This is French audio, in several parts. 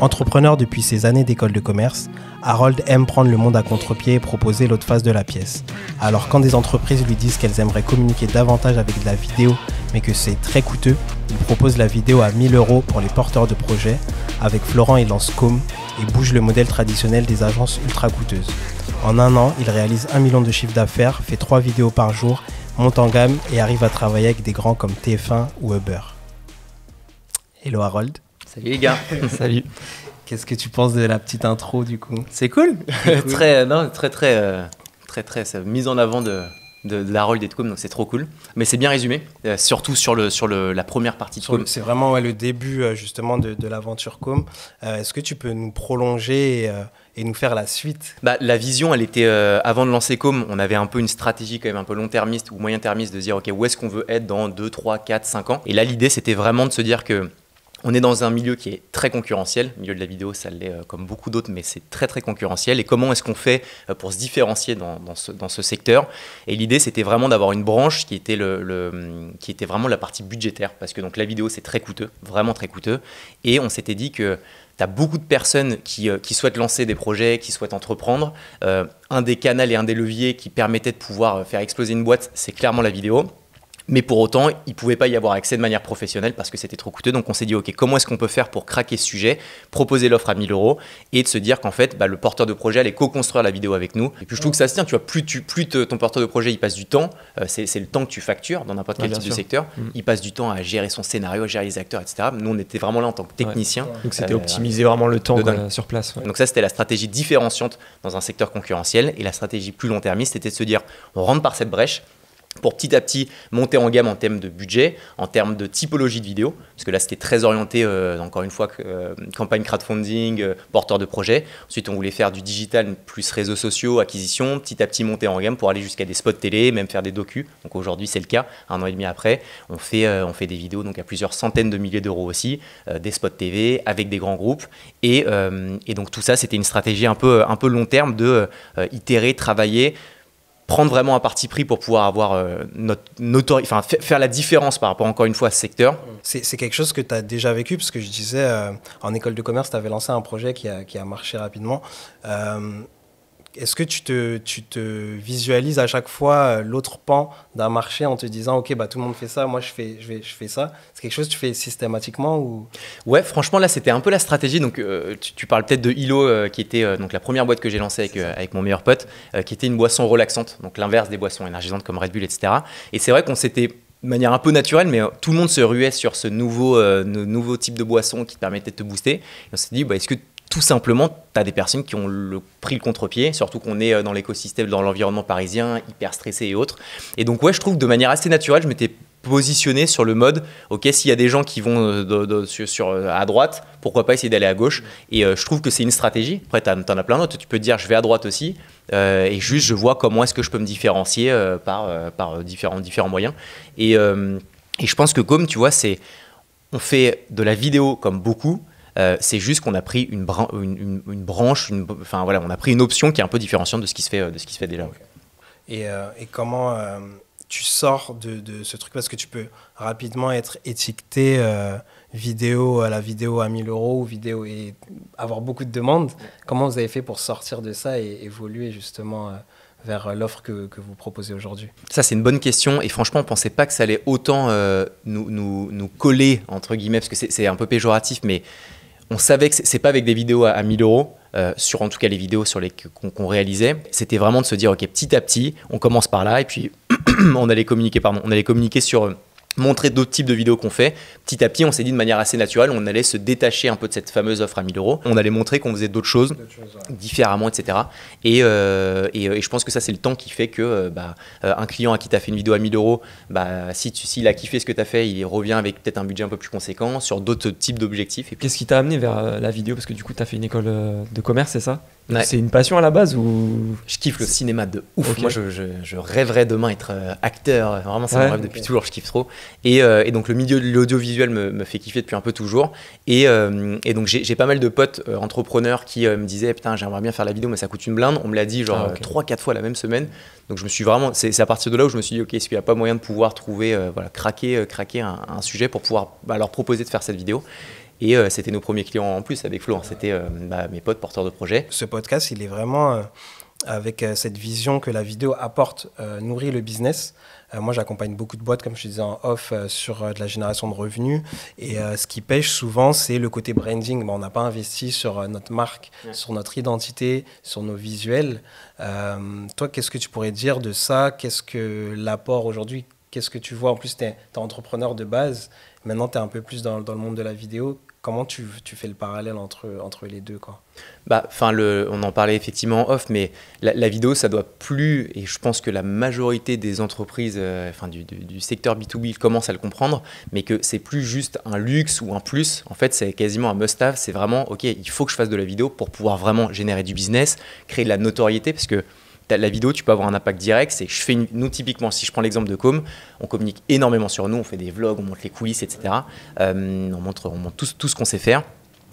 Entrepreneur depuis ses années d'école de commerce, Harold aime prendre le monde à contre-pied et proposer l'autre face de la pièce. Alors quand des entreprises lui disent qu'elles aimeraient communiquer davantage avec de la vidéo, mais que c'est très coûteux, il propose la vidéo à 1000 euros pour les porteurs de projets. Avec Florent, il lance Com et bouge le modèle traditionnel des agences ultra coûteuses. En un an, il réalise 1 million de chiffre d'affaires, fait 3 vidéos par jour, monte en gamme et arrive à travailler avec des grands comme TF1 ou Uber. Hello Harold. Salut les gars. Salut. Qu'est-ce que tu penses de la petite intro du coup C'est cool. très, euh, non, très, très, euh, très, très, mise en avant de, de, la rôle des coms. donc c'est trop cool. Mais c'est bien résumé, euh, surtout sur, le, sur le, la première partie de C'est vraiment le début justement de, l'aventure Com. Est-ce que tu peux nous prolonger et, nous faire la suite bah, La vision, elle était, avant de lancer Com, on avait un peu une stratégie quand même un peu long-termiste ou moyen-termiste de dire, OK, où est-ce qu'on veut être dans 2, 3, 4, 5 ans Et là, l'idée, c'était vraiment de se dire que on est dans un milieu qui est très concurrentiel. Le milieu de la vidéo, ça l'est euh, comme beaucoup d'autres, mais c'est très très concurrentiel. Et comment est-ce qu'on fait euh, pour se différencier dans, ce, secteur Et l'idée, c'était vraiment d'avoir une branche qui était, le, qui était vraiment la partie budgétaire. Parce que donc, la vidéo, c'est très coûteux, vraiment très coûteux. Et on s'était dit que tu as beaucoup de personnes euh, qui, souhaitent lancer des projets, qui souhaitent entreprendre. un des canaux et un des leviers qui permettait de pouvoir faire exploser une boîte, c'est clairement la vidéo. Mais pour autant, il ne pouvait pas y avoir accès de manière professionnelle parce que c'était trop coûteux. Donc on s'est dit, OK, comment est-ce qu'on peut faire pour craquer ce sujet, proposer l'offre à 1000 euros et de se dire qu'en fait, bah, le porteur de projet allait co-construire la vidéo avec nous. Et puis je trouve que ça se tient, tu vois, plus, plus ton porteur de projet, il passe du temps, euh, c'est le temps que tu factures dans n'importe quel type de secteur, mm. il passe du temps à gérer son scénario, à gérer les acteurs, etc. Nous, on était vraiment là en tant que technicien. Donc c'était euh, optimiser vraiment le temps sur place. Donc ça, c'était la stratégie différenciante dans un secteur concurrentiel et la stratégie plus long terme, c'était de se dire, on rentre par cette brèche, pour petit à petit monter en gamme en termes de budget, en termes de typologie de vidéos, parce que là c'était très orienté, euh, encore une fois, euh, campagne crowdfunding, euh, porteur de projet. Ensuite on voulait faire du digital plus réseaux sociaux, acquisition, petit à petit monter en gamme pour aller jusqu'à des spots télé, même faire des docu. Donc aujourd'hui c'est le cas, un an et demi après, on fait, on fait des vidéos donc à plusieurs centaines de milliers d'euros aussi, des spots TV avec des grands groupes. Et, donc tout ça c'était une stratégie un peu, un peu long terme de itérer, travailler prendre vraiment un parti pris pour pouvoir avoir euh, notre enfin faire la différence par rapport encore une fois à ce secteur. C'est quelque chose que tu as déjà vécu parce que je disais euh, en école de commerce, tu avais lancé un projet qui a, qui a marché rapidement. Euh, est-ce que tu te, tu te visualises à chaque fois euh, l'autre pan d'un marché en te disant ok bah tout le monde fait ça moi je fais je vais je fais ça c'est quelque chose que tu fais systématiquement ou ouais franchement là c'était un peu la stratégie donc euh, tu, parles peut-être de Hilo euh, qui était donc la première boîte que j'ai lancée avec, mon meilleur pote qui était une boisson relaxante donc l'inverse des boissons énergisantes comme Red Bull etc et c'est vrai qu'on s'était de manière un peu naturelle, mais tout le monde se ruait sur ce nouveau, nouveau type de boisson qui permettait de te booster. on s'est dit, bah, est-ce que tout simplement, tu as des personnes qui ont pris le contre-pied, surtout qu'on est euh, dans l'écosystème, dans l'environnement parisien, hyper stressé et autres. Et donc, ouais, je trouve que de manière assez naturelle, je m'étais positionné sur le mode, ok, s'il y a des gens qui vont euh, sur, euh, à droite, pourquoi pas essayer d'aller à gauche mm. Et je trouve que c'est une stratégie. Après, tu en as plein d'autres. Tu peux te dire, je vais à droite aussi. et juste, je vois comment est-ce que je peux me différencier par, par différents, différents moyens. Et, et je pense que comme tu vois, c'est on fait de la vidéo comme beaucoup, euh, c'est juste qu'on a pris une, une, branche, enfin voilà, on a pris une option qui est un peu différenciante de ce qui se fait, euh, de ce qui se fait déjà. Euh, et, comment tu sors de, ce truc Parce que tu peux rapidement être étiqueté vidéo à la vidéo à 1000 euros ou vidéo et avoir beaucoup de demandes. Comment vous avez fait pour sortir de ça et évoluer justement vers l'offre que, vous proposez aujourd'hui Ça, c'est une bonne question. Et franchement, on ne pensait pas que ça allait autant nous, nous, coller, entre guillemets, parce que c'est un peu péjoratif, mais on savait que c'est pas avec des vidéos à, 1000 euros, euh, sur en tout cas les vidéos sur les qu'on réalisait, c'était vraiment de se dire ok petit à petit, on commence par là et puis on allait communiquer pardon, on allait communiquer sur euh, montrer d'autres types de vidéos qu'on fait. Petit à petit, on s'est dit de manière assez naturelle, on allait se détacher un peu de cette fameuse offre à 1000 euros. On allait montrer qu'on faisait d'autres choses, différemment, etc. Euh, et, je pense que ça, c'est le temps qui fait que euh, bah, euh, un client à qui tu as fait une vidéo à 1000 euros, bah, si s'il a kiffé ce que tu as fait, il revient avec peut-être un budget un peu plus conséquent sur d'autres types d'objectifs. Qu'est-ce qui t'a amené vers la vidéo Parce que du coup, tu as fait une école de commerce, c'est ça c'est une passion à la base ou Je kiffe le cinéma de ouf. Moi, je, rêverais demain être euh, acteur. Vraiment, c'est ouais, rêve depuis toujours. Je kiffe trop. Euh, et, donc, le milieu de l'audiovisuel me, me, fait kiffer depuis un peu toujours. Et, euh, donc, j'ai pas mal de potes entrepreneurs qui me disaient Putain, j'aimerais bien faire la vidéo, mais ça coûte une blinde. On me l'a dit genre ah, trois, quatre 3-4 fois la même semaine. Donc, je me suis vraiment. C'est à partir de là où je me suis dit Ok, est-ce qu'il n'y a pas moyen de pouvoir trouver, voilà, craquer, craquer un, sujet pour pouvoir bah, leur proposer de faire cette vidéo et euh, c'était nos premiers clients en plus avec Flo. Hein. C'était euh, bah, mes potes porteurs de projets. Ce podcast, il est vraiment euh, avec cette vision que la vidéo apporte, nourrit le business. moi, j'accompagne beaucoup de boîtes, comme je disais en off, sur de la génération de revenus. Et ce qui pêche souvent, c'est le côté branding. Bah, on n'a pas investi sur notre marque, sur notre identité, sur nos visuels. toi, qu'est-ce que tu pourrais dire de ça Qu'est-ce que l'apport aujourd'hui Qu'est-ce que tu vois En plus, tu es, entrepreneur de base. Maintenant, tu es un peu plus dans, dans le monde de la vidéo Comment tu, fais le parallèle entre, entre les deux quoi bah, enfin, le, On en parlait effectivement off, mais la, vidéo, ça doit plus, et je pense que la majorité des entreprises euh, enfin du, du, secteur B2B commencent à le comprendre, mais que c'est plus juste un luxe ou un plus. En fait, c'est quasiment un must-have. C'est vraiment, OK, il faut que je fasse de la vidéo pour pouvoir vraiment générer du business, créer de la notoriété, parce que la vidéo, tu peux avoir un impact direct. C'est je fais nous typiquement, si je prends l'exemple de Com, on communique énormément sur nous, on fait des vlogs, on montre les coulisses, etc. Euh, on montre, tout, ce qu'on sait faire.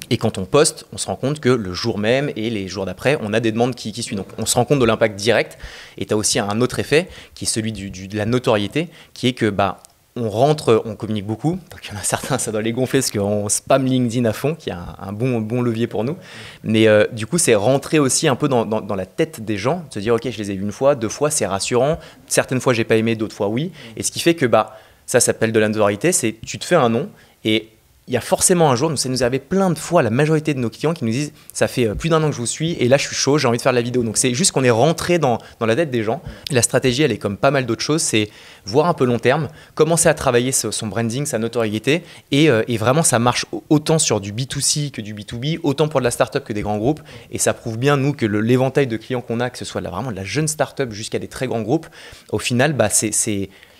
Et quand on poste, on se rend compte que le jour même et les jours d'après, on a des demandes qui, qui, suivent. Donc on se rend compte de l'impact direct. Et tu as aussi un autre effet qui est celui de la notoriété, qui est que bah, on rentre, on communique beaucoup. Donc il y en a certains, ça doit les gonfler parce qu'on spam LinkedIn à fond, qui est un, bon, bon levier pour nous. Mais euh, du coup, c'est rentrer aussi un peu dans, la tête des gens, se dire, OK, je les ai vus une fois, deux fois, c'est rassurant. Certaines fois, j'ai pas aimé, d'autres fois, oui. Et ce qui fait que bah, ça s'appelle de la notoriété, c'est tu te fais un nom et il y a forcément un jour, nous, ça nous avait plein de fois, la majorité de nos clients qui nous disent Ça fait euh, plus d'un an que je vous suis et là, je suis chaud, j'ai envie de faire la vidéo. Donc, c'est juste qu'on est rentré dans, la tête des gens. La stratégie, elle est comme pas mal d'autres choses c'est voir un peu long terme, commencer à travailler son branding, sa notoriété. Et, euh, vraiment, ça marche autant sur du B2C que du B2B, autant pour de la start-up que des grands groupes. Et ça prouve bien, nous, que l'éventail de clients qu'on a, que ce soit là, vraiment de la jeune start-up jusqu'à des très grands groupes, au final, bah, c'est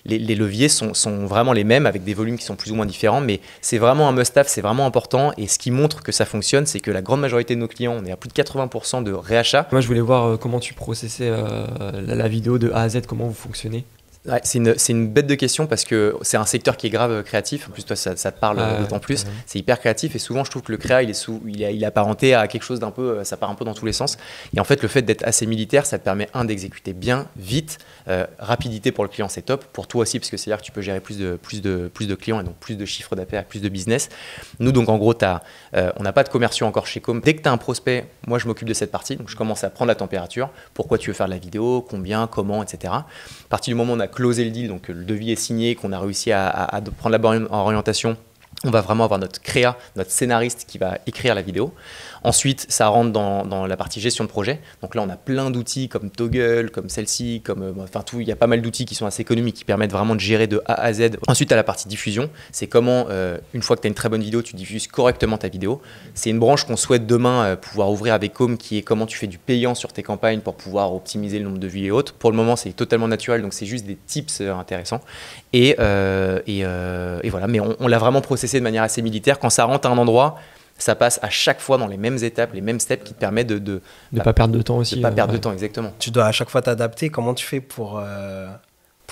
les, leviers sont, vraiment les mêmes avec des volumes qui sont plus ou moins différents, mais c'est vraiment un must-have, c'est vraiment important. Et ce qui montre que ça fonctionne, c'est que la grande majorité de nos clients, on est à plus de 80% de réachat. Moi, je voulais voir euh, comment tu processais euh, la vidéo de A à Z, comment vous fonctionnez c'est une, bête de question parce que c'est un secteur qui est grave créatif. En plus, toi, ça, te parle euh, d'autant plus. C'est hyper créatif et souvent, je trouve que le créa, il est, sous, il est, il apparenté à quelque chose d'un peu, euh, ça part un peu dans tous les sens. Et en fait, le fait d'être assez militaire, ça te permet, un, d'exécuter bien, vite, euh, rapidité pour le client, c'est top. Pour toi aussi, parce que c'est-à-dire que tu peux gérer plus de, plus, de, plus de clients et donc plus de chiffres d'affaires, plus de business. Nous, donc, en gros, as, on n'a pas de commerciaux encore chez Com. Dès que tu as un prospect, moi, je m'occupe de cette partie. Donc, je commence à prendre la température. Pourquoi tu veux faire la vidéo Combien Comment Etc. partir du moment où on a closé le deal, donc euh, le devis est signé, qu'on a réussi à, à prendre la bonne orientation on va vraiment avoir notre créa, notre scénariste qui va écrire la vidéo. Ensuite, ça rentre dans, la partie gestion de projet. Donc là, on a plein d'outils comme Toggle, comme celle-ci, comme euh, enfin tout. Il y a pas mal d'outils qui sont assez économiques, qui permettent vraiment de gérer de A à Z. Ensuite, à la partie diffusion. C'est comment, euh, une fois que tu as une très bonne vidéo, tu diffuses correctement ta vidéo. C'est une branche qu'on souhaite demain euh, pouvoir ouvrir avec Home, qui est comment tu fais du payant sur tes campagnes pour pouvoir optimiser le nombre de vues et autres. Pour le moment, c'est totalement naturel, donc c'est juste des tips intéressants. Et, et, voilà, mais on, on l'a vraiment processé de manière assez militaire. Quand ça rentre à un endroit, ça passe à chaque fois dans les mêmes étapes, les mêmes steps qui te permettent de. De ne pas perdre de temps aussi. De pas euh, perdre de temps, exactement. Tu dois à chaque fois t'adapter. Comment tu fais pour. Euh,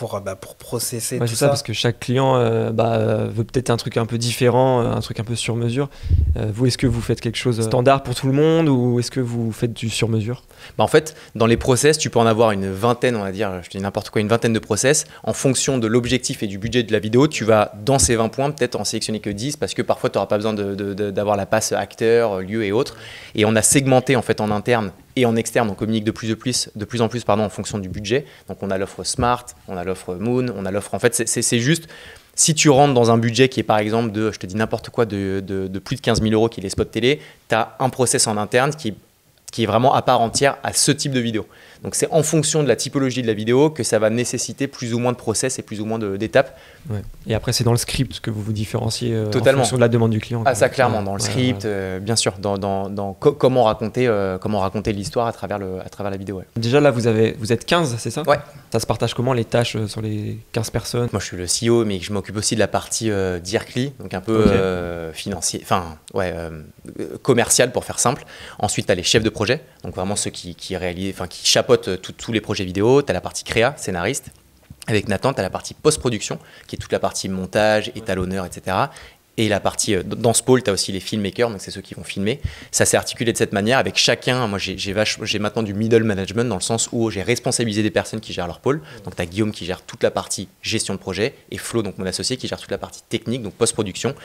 euh, bah, pour, processer tout ça, parce que chaque client euh, bah, euh, veut peut-être un truc un peu différent, un truc un peu sur mesure. vous, est-ce que vous faites quelque chose standard pour tout le monde ou est-ce que vous faites du sur mesure bah, En fait, dans les process, tu peux en avoir une vingtaine, on va dire, je dis n'importe quoi, une vingtaine de process. En fonction de l'objectif et du budget de la vidéo, tu vas, dans ces 20 points, peut-être en sélectionner que 10 parce que parfois, tu n'auras pas besoin d'avoir la passe acteur, lieu et autres. Et on a segmenté en fait en interne et en externe, on communique de plus, en plus, de plus en plus pardon, en fonction du budget. Donc on a l'offre Smart, on a l'offre Moon, on a l'offre... En fait, c'est juste, si tu rentres dans un budget qui est par exemple de, je te dis n'importe quoi, de, plus de 15 000 euros qui est les spots télé, tu as un process en interne qui est qui est vraiment à part entière à ce type de vidéo. Donc c'est en fonction de la typologie de la vidéo que ça va nécessiter plus ou moins de process et plus ou moins d'étapes. Et après c'est dans le script que vous vous différenciez euh, Totalement. en fonction de la demande du client. Ah ça clairement dans le script, euh, bien sûr, dans, comment raconter euh, comment raconter l'histoire à travers le à travers la vidéo. Déjà là vous avez vous êtes 15 c'est ça Ouais. Ça se partage comment les tâches sur les 15 personnes Moi je suis le CEO mais je m'occupe aussi de la partie d'IRCLI, donc un peu financier, enfin ouais commercial pour faire simple. Ensuite tu as les chefs de donc vraiment ceux qui, qui réalisent, enfin qui euh, tous les projets vidéo. Tu as la partie créa, scénariste. Avec Nathan, tu as la partie post-production, qui est toute la partie montage, étalonneur, etc et la partie euh, dans ce pôle, tu as aussi les filmmakers, donc c'est ceux qui vont filmer. Ça s'est articulé de cette manière avec chacun. Moi, j'ai maintenant du middle management dans le sens où j'ai responsabilisé des personnes qui gèrent leur pôle. Donc, tu as Guillaume qui gère toute la partie gestion de projet et Flo, donc mon associé, qui gère toute la partie technique, donc post-production.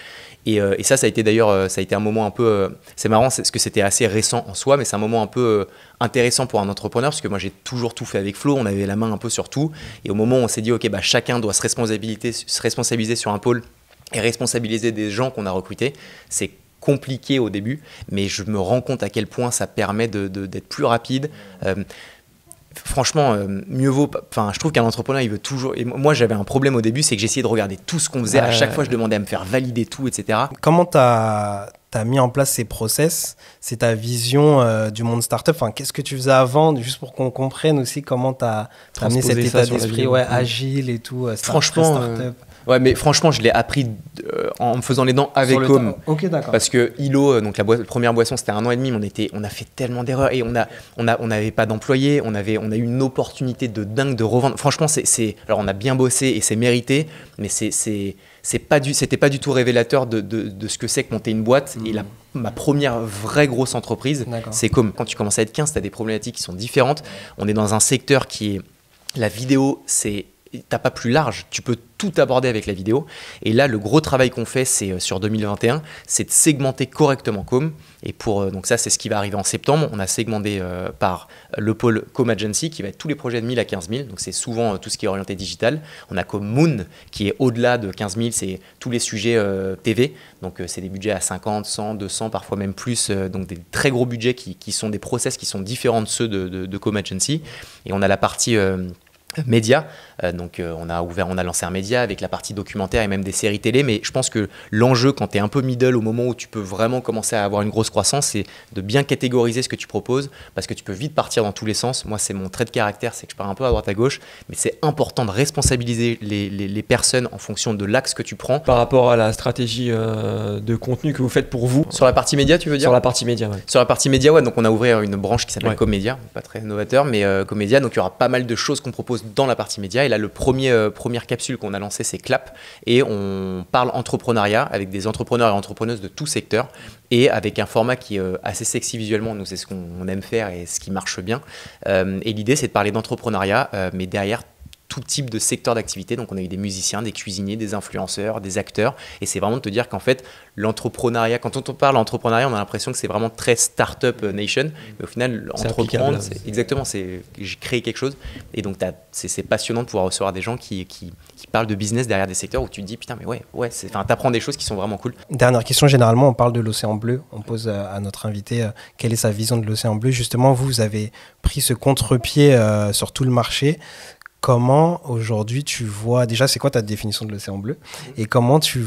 Et, euh, ça, ça a été d'ailleurs, euh, ça a été un moment un peu. c'est marrant, parce que c'était assez récent en soi, mais c'est un moment un peu intéressant pour un entrepreneur, parce que moi, j'ai toujours tout fait avec Flo. On avait la main un peu sur tout. Et au moment où on s'est dit, OK, bah, chacun doit se se responsabiliser sur un pôle et responsabiliser des gens qu'on a recrutés, c'est compliqué au début, mais je me rends compte à quel point ça permet d'être de, plus rapide. Euh, franchement, euh, mieux vaut. Enfin, je trouve qu'un entrepreneur, il veut toujours. moi, j'avais un problème au début, c'est que j'essayais de regarder tout ce qu'on faisait. À chaque fois, je demandais à me faire valider tout, etc. Comment t'as as mis en place ces process C'est ta vision euh, du monde startup. Enfin, qu'est-ce que tu faisais avant, juste pour qu'on comprenne aussi comment t'as as amené cet état d'esprit, agile et tout. franchement, Ouais, mais franchement, je l'ai appris euh, en me faisant les dents avec Home. Ok, d'accord. Parce que Ilo, euh, donc la, première boisson, c'était un an et demi. On était, on a fait tellement d'erreurs et on a, on a, on n'avait pas d'employés. On avait, on a eu une opportunité de dingue de revendre. Franchement, c'est, alors on a bien bossé et c'est mérité, mais c'est, c'est, pas du, c'était pas du tout révélateur de, ce que c'est que monter une boîte. Et la, mmh. ma première vraie grosse entreprise, c'est comme quand tu commences à être 15, tu as des problématiques qui sont différentes. On est dans un secteur qui est la vidéo, c'est t'as pas plus large, tu peux tout aborder avec la vidéo. Et là, le gros travail qu'on fait, c'est euh, sur 2021, c'est de segmenter correctement Com. Et pour euh, donc ça, c'est ce qui va arriver en septembre. On a segmenté euh, par le pôle Com Agency, qui va être tous les projets de 1000 à 15 000. Donc c'est souvent tout ce qui est orienté digital. On a Com Moon, qui est au-delà de 15 000, c'est tous les sujets TV. Donc c'est des budgets à 50, 100, 200, parfois même plus. donc des très gros budgets qui, sont des process qui sont différents de ceux de, de, de Com Agency. Et on a la partie média, euh, donc euh, on a ouvert, on a lancé un média avec la partie documentaire et même des séries télé. Mais je pense que l'enjeu quand tu es un peu middle au moment où tu peux vraiment commencer à avoir une grosse croissance, c'est de bien catégoriser ce que tu proposes parce que tu peux vite partir dans tous les sens. Moi c'est mon trait de caractère, c'est que je pars un peu à droite à gauche, mais c'est important de responsabiliser les, personnes en fonction de l'axe que tu prends. Par rapport à la stratégie euh, de contenu que vous faites pour vous. Sur la partie média, tu veux dire Sur la partie média. Ouais. Sur la partie média, ouais. Donc on a ouvert une branche qui s'appelle Comédia, pas très novateur, mais Comédia. Donc il y aura pas mal de choses qu'on propose dans la partie média. Et là, le premier euh, première capsule qu'on a lancé c'est Clap, et on parle entrepreneuriat avec des entrepreneurs et entrepreneuses de tout secteur, et avec un format qui est euh, assez sexy visuellement. Nous, c'est ce qu'on aime faire et ce qui marche bien. Euh, et l'idée, c'est de parler d'entrepreneuriat, mais derrière tout type de secteur d'activité. Donc, on a eu des musiciens, des cuisiniers, des influenceurs, des acteurs. Et c'est vraiment de te dire qu'en fait, l'entrepreneuriat, quand on parle d'entrepreneuriat, on a l'impression que c'est vraiment très start-up euh, nation. Mais au final, entreprendre, c'est exactement, c'est créer quelque chose. Et donc, c'est passionnant de pouvoir recevoir des gens qui, parlent de business derrière des secteurs où tu te dis, putain, mais ouais, ouais, enfin t'apprends des choses qui sont vraiment cool. Dernière question, généralement, on parle de l'océan bleu. On pose euh, à, notre invité euh, quelle est sa vision de l'océan bleu. Justement, vous, avez pris ce contre-pied sur tout le marché comment aujourd'hui tu vois, déjà c'est quoi ta définition de l'océan bleu et comment tu,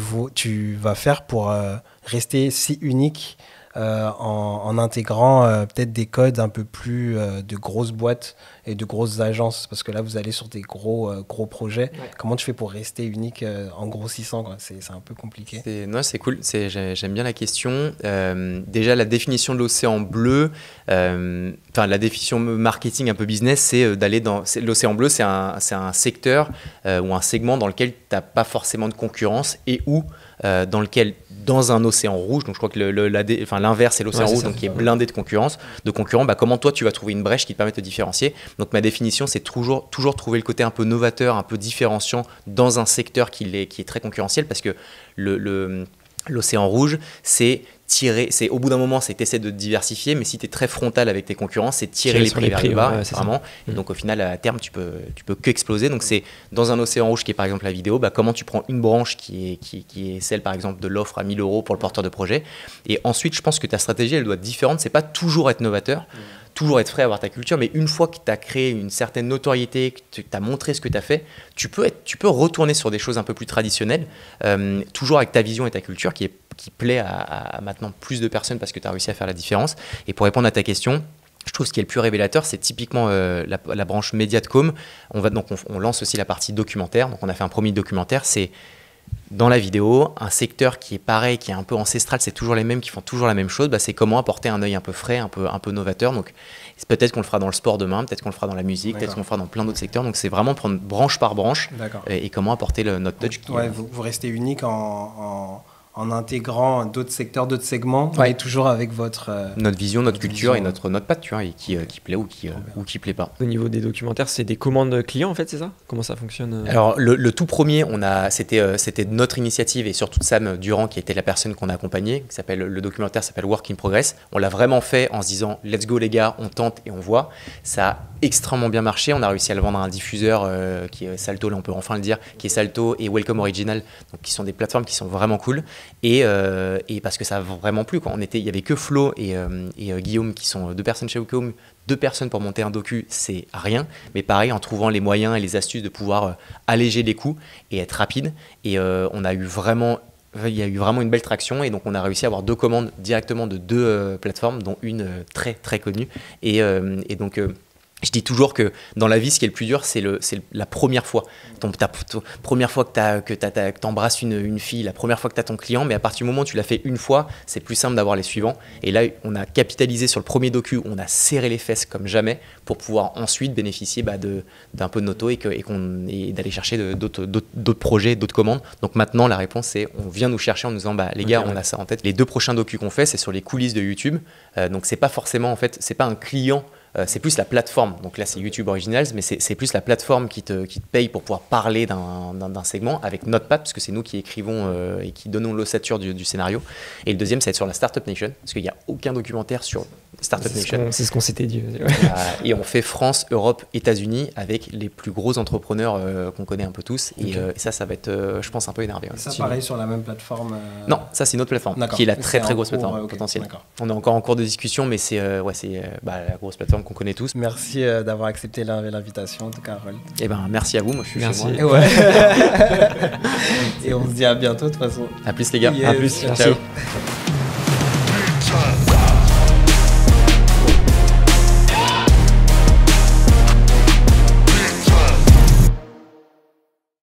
vas faire pour euh, rester si unique euh, en, intégrant euh, peut-être des codes un peu plus euh, de grosses boîtes et de grosses agences Parce que là, vous allez sur des gros, gros projets. Comment tu fais pour rester unique en grossissant c'est, un peu compliqué. c'est cool. j'aime bien la question. déjà, la définition de l'océan bleu, enfin, la définition marketing un peu business, c'est d'aller dans. l'océan bleu, c'est un, un, secteur ou un segment dans lequel tu n'as pas forcément de concurrence et où euh, dans lequel, dans un océan rouge, donc je crois que l'inverse est l'océan rouge, donc qui est blindé de concurrence, de concurrents, bah, comment toi tu vas trouver une brèche qui te permet de te différencier Donc ma définition, c'est toujours, toujours trouver le côté un peu novateur, un peu différenciant dans un secteur qui, est, très concurrentiel, parce que le L'océan rouge, c'est tirer, c'est au bout d'un moment, c'est essayer de diversifier, mais si tu es très frontal avec tes concurrents, c'est tirer, les prix vers bas, vraiment. Et mm. donc au final, à terme, tu peux, tu peux Donc c'est dans un océan rouge qui est par exemple la vidéo, bah, comment tu prends une branche qui est, celle par exemple de l'offre à 1000 euros pour le porteur de projet. Et ensuite, je pense que ta stratégie, elle doit être différente. C'est pas toujours être novateur. Mm toujours être frais, avoir ta culture, mais une fois que tu as créé une certaine notoriété, que tu as montré ce que tu as fait, tu peux, être, tu peux retourner sur des choses un peu plus traditionnelles, euh, toujours avec ta vision et ta culture qui, est, qui plaît à, maintenant plus de personnes parce que tu as réussi à faire la différence. Et pour répondre à ta question, je trouve ce qui est le plus révélateur, c'est typiquement euh, la, branche média de com. On va donc on, lance aussi la partie documentaire. Donc on a fait un premier documentaire, c'est dans la vidéo, un secteur qui est pareil, qui est un peu ancestral, c'est toujours les mêmes qui font toujours la même chose, bah c'est comment apporter un œil un peu frais, un peu, un peu novateur. Donc peut-être qu'on le fera dans le sport demain, peut-être qu'on le fera dans la musique, peut-être qu'on le fera dans plein d'autres secteurs. Donc c'est vraiment prendre branche par branche et, comment apporter le, notre touch. vous, restez unique en en intégrant d'autres secteurs, d'autres segments, et toujours avec votre... Euh, notre vision, notre, culture et notre, notre patte, tu vois, et qui, euh, qui plaît ou qui, ne euh, ou qui plaît pas. Au niveau des documentaires, c'est des commandes clients, en fait, c'est ça Comment ça fonctionne Alors, le, le, tout premier, on a, c'était, c'était notre initiative, et surtout Sam Durand, qui était la personne qu'on a accompagnée, qui s'appelle, le documentaire s'appelle Work in Progress. On l'a vraiment fait en se disant, let's go les gars, on tente et on voit. Ça a extrêmement bien marché, on a réussi à le vendre à un diffuseur qui est Salto, là on peut enfin le dire, qui est Salto et Welcome Original, donc qui sont des plateformes qui sont vraiment cool. Euh, et, parce que ça a vraiment plu. Quoi. On était, il y avait que Flo et, euh, euh, Guillaume qui sont deux personnes chez Guillaume, deux personnes pour monter un docu, c'est rien. Mais pareil, en trouvant les moyens et les astuces de pouvoir alléger les coûts et être rapide. Et on a eu vraiment, il y a eu vraiment une belle traction. Et donc on a réussi à avoir deux commandes directement de deux plateformes, dont une très très connue. et donc je dis toujours que dans la vie, ce qui est le plus dur, c'est la première fois. Ton, première fois que tu embrasses une, une, fille, la première fois que tu as ton client, mais à partir du moment où tu l'as fait une fois, c'est plus simple d'avoir les suivants. Et là, on a capitalisé sur le premier docu, on a serré les fesses comme jamais pour pouvoir ensuite bénéficier bah, d'un peu de noto et, et, et d'aller chercher d'autres projets, d'autres commandes. Donc maintenant, la réponse, c'est on vient nous chercher en nous disant, bah, les gars, on a ça en tête. Les deux prochains docus qu'on fait, c'est sur les coulisses de YouTube. Euh, donc c'est pas forcément, en fait, c'est pas un client euh, c'est plus la plateforme. Donc là, c'est YouTube Originals, mais c'est plus la plateforme qui te, qui paye pour pouvoir parler d'un segment avec Notepad, que c'est nous qui écrivons euh, et qui donnons l'ossature du, scénario. Et le deuxième, ça va être sur la Startup Nation, parce qu'il n'y a aucun documentaire sur Startup Nation. C'est ce qu'on s'était dit. Euh, et on fait France, Europe, États-Unis avec les plus gros entrepreneurs qu'on connaît un peu tous. Et, ça, ça va être, je pense, un peu énervé. Ça, pareil, sur la même plateforme Non, ça, c'est notre plateforme, qui est la très, très grosse plateforme potentielle. On est encore en cours de discussion, mais c'est ouais, bah, la grosse plateforme connaît tous. Merci euh, d'avoir accepté l'invitation, de Carole. Eh ben, merci à vous, moi je suis merci. chez moi. et on se dit à bientôt de toute façon. À plus les gars, à plus. Ciao.